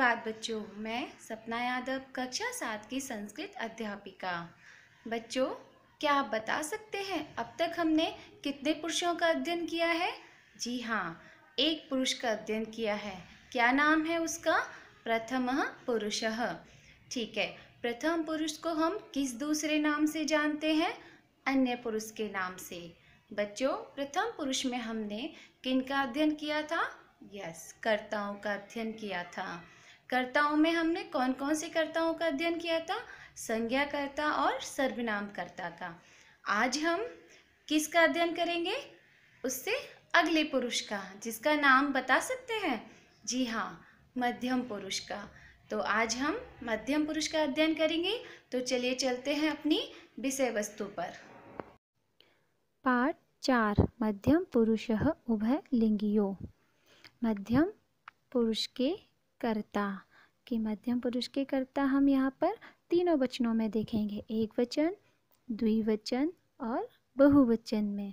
सुप्रभात बच्चों मैं सपना यादव कक्षा सात की संस्कृत अध्यापिका बच्चों क्या आप बता सकते हैं अब तक हमने कितने पुरुषों का अध्ययन किया है जी हाँ एक पुरुष का अध्ययन किया है क्या नाम है उसका प्रथम पुरुष ठीक है प्रथम पुरुष को हम किस दूसरे नाम से जानते हैं अन्य पुरुष के नाम से बच्चों प्रथम पुरुष में हमने किन का अध्ययन किया था यस yes, कर्ताओं का अध्ययन किया था कर्ताओं में हमने कौन कौन से कर्ताओं का अध्ययन किया था संज्ञा कर्ता और सर्वनाम कर्ता का आज हम किसका अध्ययन करेंगे उससे अगले पुरुष का जिसका नाम बता सकते हैं जी हाँ मध्यम पुरुष का तो आज हम मध्यम पुरुष का अध्ययन करेंगे तो चलिए चलते हैं अपनी विषय वस्तु पर पाठ चार मध्यम पुरुष उभय लिंगियो मध्यम पुरुष के कर्ता कि मध्यम पुरुष के कर्ता हम यहाँ पर तीनों वचनों में देखेंगे एक वचन द्विवचन और बहुवचन में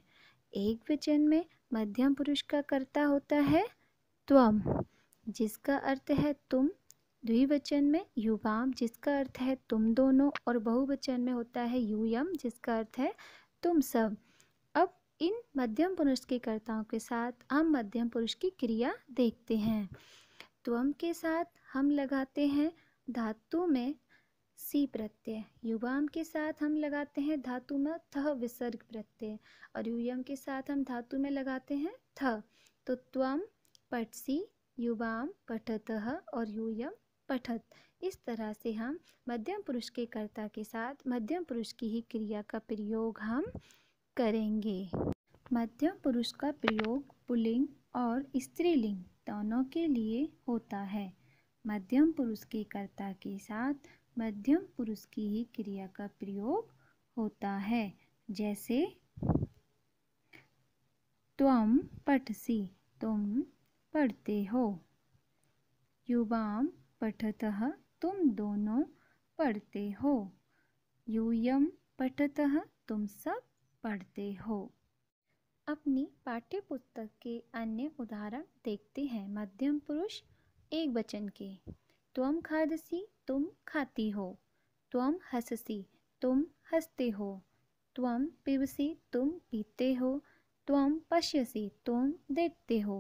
एक वचन में मध्यम पुरुष का कर्ता होता है त्वम जिसका अर्थ है तुम द्विवचन में युवाम जिसका अर्थ है तुम दोनों और बहुवचन में होता है यूयम जिसका अर्थ है तुम सब अब इन मध्यम पुरुष के कर्ताओं के साथ हम मध्यम पुरुष की क्रिया देखते हैं त्वम के साथ हम लगाते हैं धातु में सी प्रत्यय युवाम के साथ हम लगाते हैं धातु में थ विसर्ग प्रत्यय और युयम के साथ हम धातु में लगाते हैं थ तो त्वम पटसी युवाम पठत और यूयम पठत इस तरह से हम मध्यम पुरुष के कर्ता के साथ मध्यम पुरुष की ही क्रिया का प्रयोग हम करेंगे मध्यम पुरुष का प्रयोग पुलिंग और स्त्रीलिंग दोनों के लिए होता है मध्यम पुरुष के कर्ता के साथ मध्यम पुरुष की ही क्रिया का प्रयोग होता है जैसे तुम पठसी तुम पढ़ते हो युवाम पठतः तुम दोनों पढ़ते हो यूयम पठतः तुम सब पढ़ते हो अपनी पाठ्य पुस्तक के अन्य उदाहरण देखते हैं मध्यम पुरुष एक वचन के त्वम खादसी तुम खाती हो त्वम हससी तुम हंसते हो तुम पिबसी तुम पीते हो तुम पश्यसी तुम देखते हो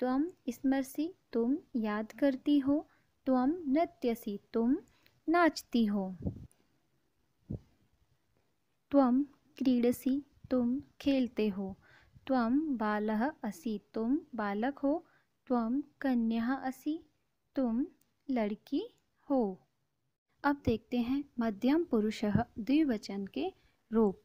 तुम स्मरसी तुम याद करती हो तुम नृत्यसी तुम नाचती हो तुम क्रीडसी तुम खेलते हो त्वं बालः असी तुम बालक हो त्वं कन्या असी तुम लड़की हो अब देखते हैं मध्यम पुरुष द्विवचन के रूप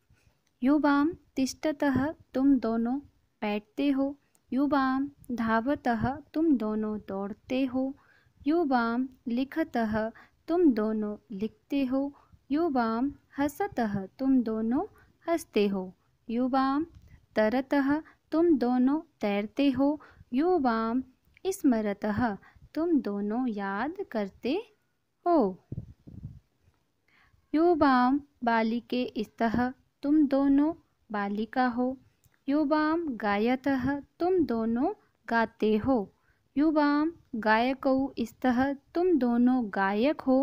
युवाम तिष्ठतः तुम दोनों बैठते हो युवाम धावतः तुम दोनों दौड़ते हो युवाम लिखतः तुम दोनों लिखते हो युवाम हसतः तुम दोनों हंसते हो युवाम तरतः तुम दोनों तैरते हो यो वाम स्मरतः तुम दोनों याद करते हो यो वाम बालिके स्तः तुम दोनों बालिका हो यो वाम गायतः तुम दोनों गाते हो यो वाम गायकौ स्तः तुम दोनों गायक हो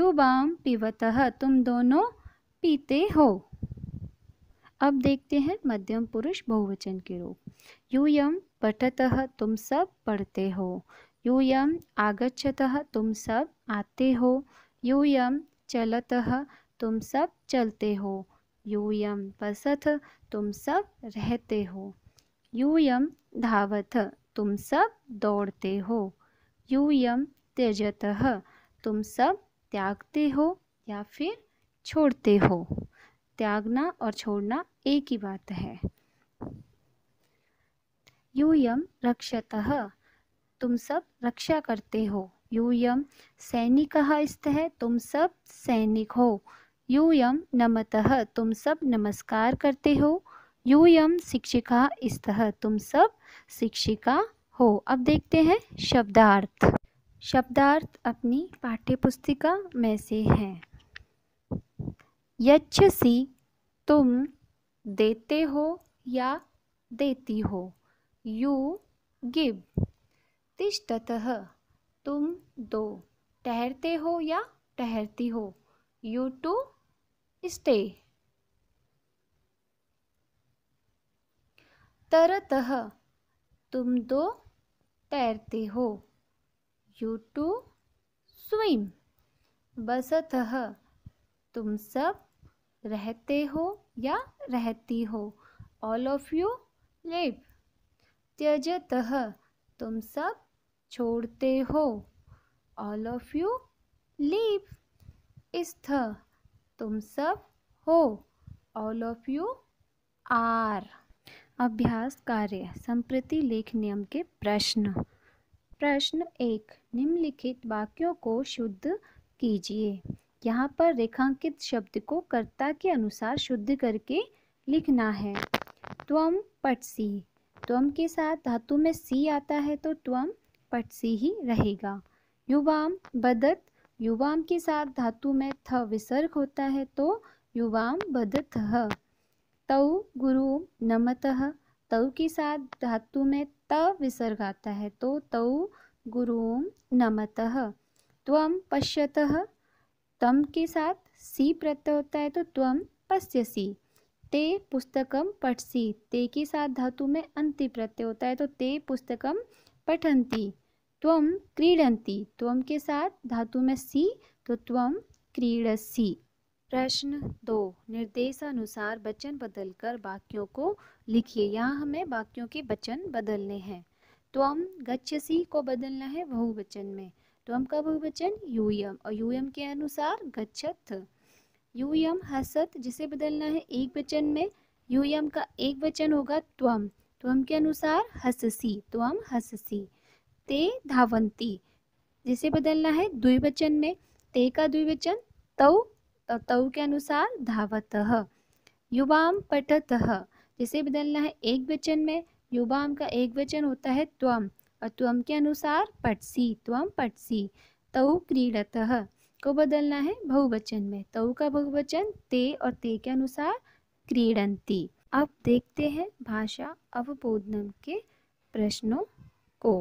यो वाम पिबतः तुम दोनों पीते हो अब देखते हैं मध्यम पुरुष बहुवचन के रूप यूयम पठतः तुम सब पढ़ते हो यूयम आगछत तुम सब आते हो यूयम चलतः तुम सब चलते हो यूयम बसथ तुम सब रहते हो यूयम धावत तुम सब दौड़ते हो यूयम त्यजतः तुम सब त्यागते हो या फिर छोड़ते हो त्यागना और छोड़ना एक ही बात है यूयम रक्षत तुम सब रक्षा करते हो यूयम सैनिक इस्त है तुम सब सैनिक हो यूयम नमतः तुम सब नमस्कार करते हो यूयम शिक्षिका इस्तः तुम सब शिक्षिका हो अब देखते हैं शब्दार्थ शब्दार्थ अपनी पाठ्य पुस्तिका में से है यच्छसी तुम देते हो या देती हो यू गिव तिष्ट तुम दो ठहरते हो या ठहरती हो यू टू स्टे तरत तुम दो तैरते हो यू टू स्विम बसत तुम सब रहते हो या रहती हो ऑल ऑफ यू लिव त्यजतः तुम सब छोड़ते हो ऑल ऑफ यू लिव स्थ तुम सब हो ऑल ऑफ यू आर अभ्यास कार्य संप्रति लेख नियम के प्रश्न प्रश्न एक निम्नलिखित वाक्यों को शुद्ध कीजिए यहाँ पर रेखांकित शब्द को कर्ता के अनुसार शुद्ध करके लिखना है त्वम पटसी त्वम के साथ धातु में सी आता है तो त्वम पटसी ही रहेगा युवाम बदत युवाम के साथ धातु में थ विसर्ग होता है तो युवाम बदत तौ गुरु नमत तव के साथ धातु में त विसर्ग आता है तो तौ गुरु नमत त्वम पश्यतः तम के साथ सी प्रत्यय होता है तो त्वम पश्यसी ते पुस्तकम पठसी ते के साथ धातु में अंति प्रत्यय होता है तो ते पुस्तकम पठंती त्वम क्रीडंती त्वम के साथ धातु में सी तो त्वम क्रीडसी प्रश्न दो निर्देश अनुसार वचन बदलकर वाक्यों को लिखिए यहाँ हमें वाक्यों के वचन बदलने हैं त्वम गच्छसी को बदलना है बहुवचन में तो हम का बहुवचन यूएम और यूएम के अनुसार गच्छत यूएम हसत जिसे बदलना है एक वचन में यूएम का एक वचन होगा त्वम त्वम के अनुसार हससी त्वम हससी ते धावंती जिसे बदलना है द्विवचन में ते का द्विवचन तव तव के अनुसार धावत युवाम पठत जिसे बदलना है एक वचन में युवाम का एक वचन होता है त्वम अत्वम के अनुसार पटसी त्वम पटसी तऊ क्रीडत को बदलना है बहुवचन में तऊ का बहुवचन ते और ते के अनुसार क्रीडंती अब देखते हैं भाषा अवबोधनम के प्रश्नों को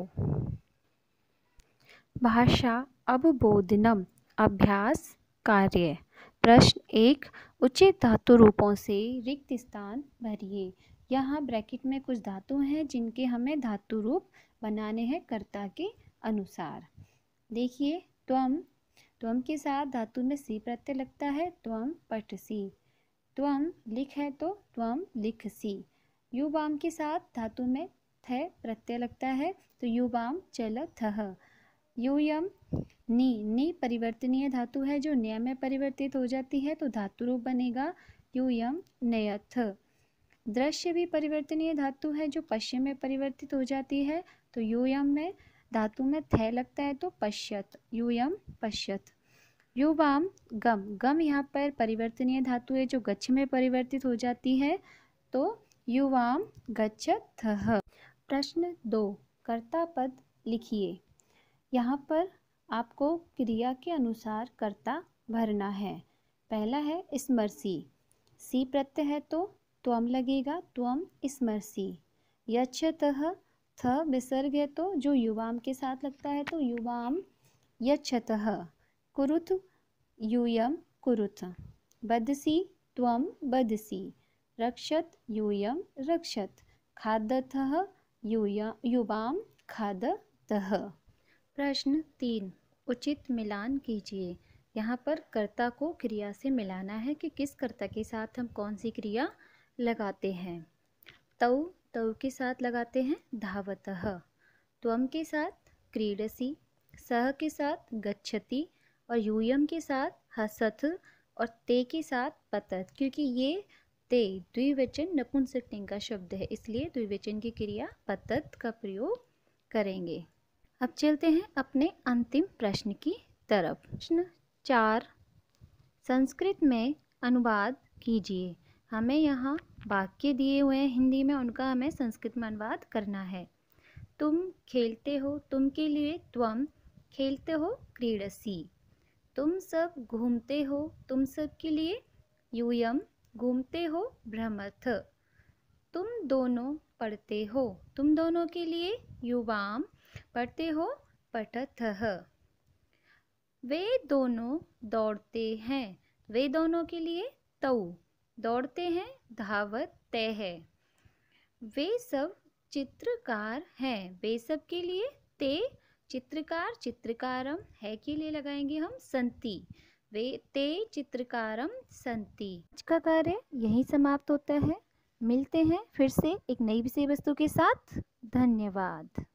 भाषा अवबोधनम अभ्यास कार्य प्रश्न एक उचित धातु रूपों से रिक्त स्थान भरिए यहाँ ब्रैकेट में कुछ धातु हैं जिनके हमें धातु रूप बनाने हैं कर्ता के अनुसार देखिए त्वम त्वम के साथ धातु में सी प्रत्यय लगता है त्वम पठ सी त्वम लिख है तो त्वम लिख सी युवाम के साथ धातु में थ प्रत्यय लगता है तो युवाम चल थह यूयम नी नी परिवर्तनीय धातु है जो नियम में परिवर्तित हो जाती है तो धातु रूप बनेगा यूयम नयथ दृश्य भी परिवर्तनीय धातु है जो पश्य में परिवर्तित हो जाती है तो यूयम में धातु में थे लगता है तो पश्यत यूयम पश्यत युवाम गम गम यहाँ पर परिवर्तनीय धातु है जो गच्छ में परिवर्तित हो जाती है तो युवाम गच्छत प्रश्न दो कर्ता पद लिखिए यहाँ पर आपको क्रिया के अनुसार कर्ता भरना है पहला है स्मरसी सी प्रत्यय है तो त्वम लगेगा त्वम स्मरसी यक्षतः थ विसर्ग है तो जो युवाम के साथ लगता है तो युवाम यक्षतः कुरुथ यूयम कुरुथ बदसी त्वम बदसी रक्षत यूयम रक्षत खादतः यूया युवाम खादतः प्रश्न तीन उचित मिलान कीजिए यहाँ पर कर्ता को क्रिया से मिलाना है कि किस कर्ता के साथ हम कौन सी क्रिया लगाते हैं तव तव के साथ लगाते हैं धावत त्वम के साथ क्रीडसी सह के साथ गच्छति और यूयम के साथ हसथ और ते के साथ पतत क्योंकि ये ते द्विवचन नपुंसक लिंग का शब्द है इसलिए द्विवचन की क्रिया पतत का प्रयोग करेंगे अब चलते हैं अपने अंतिम प्रश्न की तरफ प्रश्न चार संस्कृत में अनुवाद कीजिए हमें यहाँ वाक्य दिए हुए हैं हिंदी में उनका हमें संस्कृत में अनुवाद करना है तुम खेलते हो तुम के लिए त्वम खेलते हो क्रीडसी तुम सब घूमते हो तुम सब के लिए यूयम घूमते हो भ्रमथ तुम दोनों पढ़ते हो तुम दोनों के लिए युवाम पढ़ते हो पठथ वे दोनों दौड़ते हैं वे दोनों के लिए तऊ दौड़ते हैं धावत तय है वे सब चित्रकार हैं वे सब के लिए ते चित्रकार चित्रकारम है के लिए लगाएंगे हम संति वे ते चित्रकारम संति आज का कार्य यही समाप्त होता है मिलते हैं फिर से एक नई विषय वस्तु के साथ धन्यवाद